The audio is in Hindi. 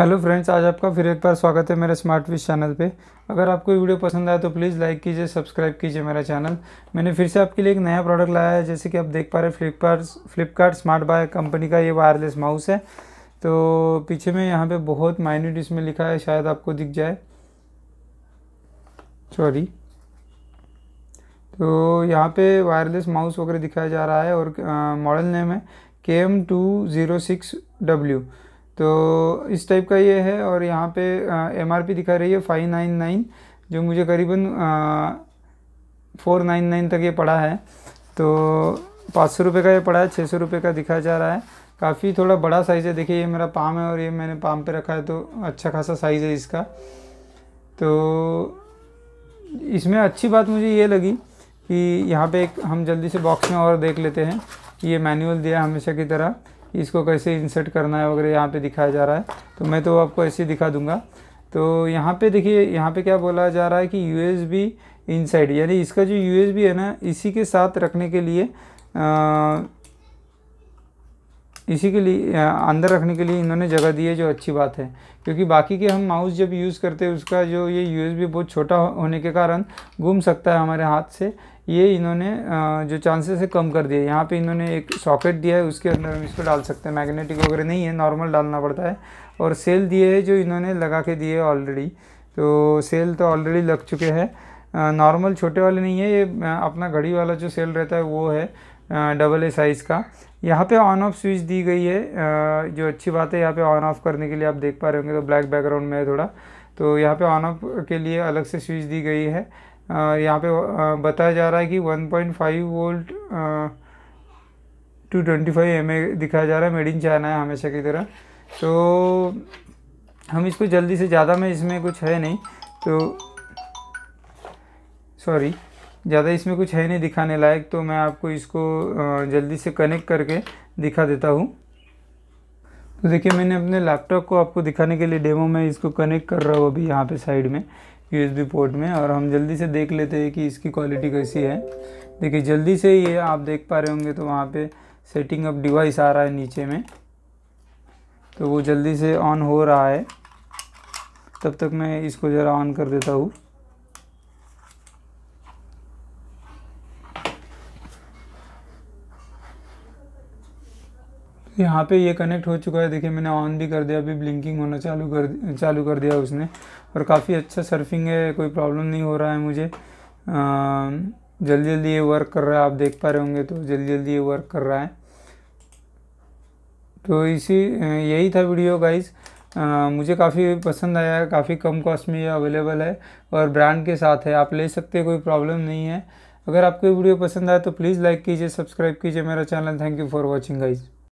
हेलो फ्रेंड्स आज आपका फिर एक बार स्वागत है मेरे स्मार्ट विश चैनल पे अगर आपको वीडियो पसंद आए तो प्लीज़ लाइक कीजिए सब्सक्राइब कीजिए मेरा चैनल मैंने फिर से आपके लिए एक नया प्रोडक्ट लाया है जैसे कि आप देख पा रहे Flipkart Flipkart smart buy company का ये वायरलेस माउस है तो पीछे में यहाँ पर बहुत माइन्यूट इसमें लिखा है शायद आपको दिख जाए सॉरी तो यहाँ पर वायरलेस माउस वगैरह दिखाया जा रहा है और मॉडल नेम है K M two zero six W तो इस टाइप का ये है और यहाँ पे एम आर पी दिखा रही है फाइव नाइन नाइन जो मुझे करीबन फोर नाइन नाइन तक ये पड़ा है तो पाँच सौ रुपये का ये पड़ा है छः सौ रुपये का दिखाया जा रहा है काफ़ी थोड़ा बड़ा साइज़ है देखिए ये मेरा पाम है और ये मैंने पाम पे रखा है तो अच्छा खासा साइज़ है इसका तो इसमें अच्छी बात मुझे ये लगी कि यहाँ पे एक हम जल्दी से बॉक्स में और देख लेते हैं ये मैनुअल दिया हमेशा की तरह इसको कैसे इंसर्ट करना है वगैरह यहाँ पे दिखाया जा रहा है तो मैं तो आपको ऐसे दिखा दूँगा तो यहाँ पे देखिए यहाँ पे क्या बोला जा रहा है कि यू एस बी साइड यानी इसका जो यू एस बी है ना इसी के साथ रखने के लिए आ, इसी के लिए अंदर रखने के लिए इन्होंने जगह दी है जो अच्छी बात है क्योंकि बाकी के हम माउस जब यूज़ करते हैं उसका जो ये बी बहुत छोटा होने के कारण घूम सकता है हमारे हाथ से ये इन्होंने जो चांसेस है कम कर दिए यहाँ पे इन्होंने एक सॉकेट दिया है उसके अंदर हम इसको डाल सकते हैं मैग्नेटिक वगैरह नहीं है नॉर्मल डालना पड़ता है और सेल दिए है जो इन्होंने लगा के दिए ऑलरेडी तो सेल तो ऑलरेडी लग चुके हैं नॉर्मल छोटे वाले नहीं है ये अपना घड़ी वाला जो सेल रहता है वो है डबल ए साइज़ का यहाँ पे ऑन ऑफ स्विच दी गई है जो अच्छी बात है यहाँ पे ऑन ऑफ करने के लिए आप देख पा रहे होंगे तो ब्लैक बैकग्राउंड में है थोड़ा तो यहाँ पे ऑन ऑफ के लिए अलग से स्विच दी गई है यहाँ पे बताया जा रहा है कि 1.5 volt two twenty five M दिखाया जा रहा है मेड इन चाइना है हमेशा की तरह तो हम इसको जल्दी से ज़्यादा में इसमें कुछ है नहीं तो सॉरी ज़्यादा इसमें कुछ है नहीं दिखाने लायक तो मैं आपको इसको जल्दी से कनेक्ट करके दिखा देता हूँ तो देखिए मैंने अपने लैपटॉप को आपको दिखाने के लिए डेमो में इसको कनेक्ट कर रहा हूँ अभी यहाँ पे साइड में यूएसबी पोर्ट में और हम जल्दी से देख लेते हैं कि इसकी क्वालिटी कैसी है देखिए जल्दी से ये आप देख पा रहे होंगे तो वहाँ पे सेटिंग अप डिवाइस आ रहा है नीचे में तो वो जल्दी से ऑन हो रहा है तब तक मैं इसको ज़रा ऑन कर देता हूँ यहाँ पे ये कनेक्ट हो चुका है देखिए मैंने ऑन भी कर दिया अभी ब्लिंकिंग होना चालू कर चालू कर दिया उसने और काफ़ी अच्छा सर्फिंग है कोई प्रॉब्लम नहीं हो रहा है मुझे जल्दी जल्दी ये वर्क कर रहा है आप देख पा रहे होंगे तो जल्दी जल्दी ये वर्क कर रहा है तो इसी यही था वीडियो गाइज़ आ, मुझे काफ़ी पसंद आया काफ़ी कम कॉस्ट में ये अवेलेबल है और ब्रांड के साथ है आप ले सकते हैं कोई प्रॉब्लम नहीं है अगर आपको वीडियो पसंद आया तो प्लीज़ लाइक कीजिए सब्सक्राइब कीजिए मेरा channel thank you for watching guys